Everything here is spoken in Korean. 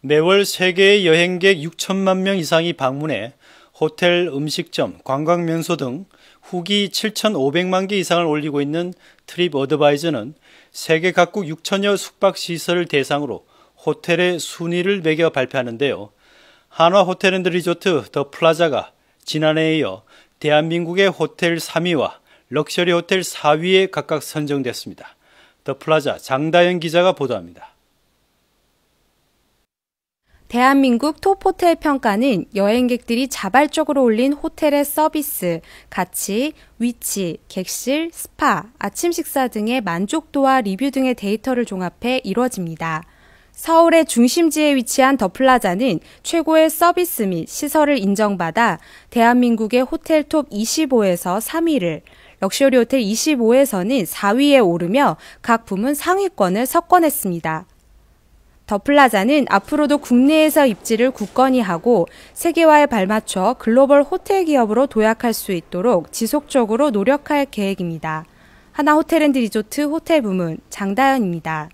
매월 세계의 여행객 6천만 명 이상이 방문해 호텔, 음식점, 관광명소 등 후기 7,500만 개 이상을 올리고 있는 트립 어드바이저는 세계 각국 6천여 숙박시설을 대상으로 호텔의 순위를 매겨 발표하는데요. 한화 호텔앤드 리조트 더 플라자가 지난해에 이어 대한민국의 호텔 3위와 럭셔리 호텔 4위에 각각 선정됐습니다. 더 플라자 장다연 기자가 보도합니다. 대한민국 톱호텔 평가는 여행객들이 자발적으로 올린 호텔의 서비스, 가치, 위치, 객실, 스파, 아침 식사 등의 만족도와 리뷰 등의 데이터를 종합해 이뤄집니다 서울의 중심지에 위치한 더 플라자는 최고의 서비스 및 시설을 인정받아 대한민국의 호텔 톱 25에서 3위를, 럭셔리 호텔 25에서는 4위에 오르며 각 부문 상위권을 석권했습니다. 더 플라자는 앞으로도 국내에서 입지를 굳건히 하고 세계화에 발맞춰 글로벌 호텔 기업으로 도약할 수 있도록 지속적으로 노력할 계획입니다. 하나 호텔앤드 리조트 호텔 부문 장다연입니다.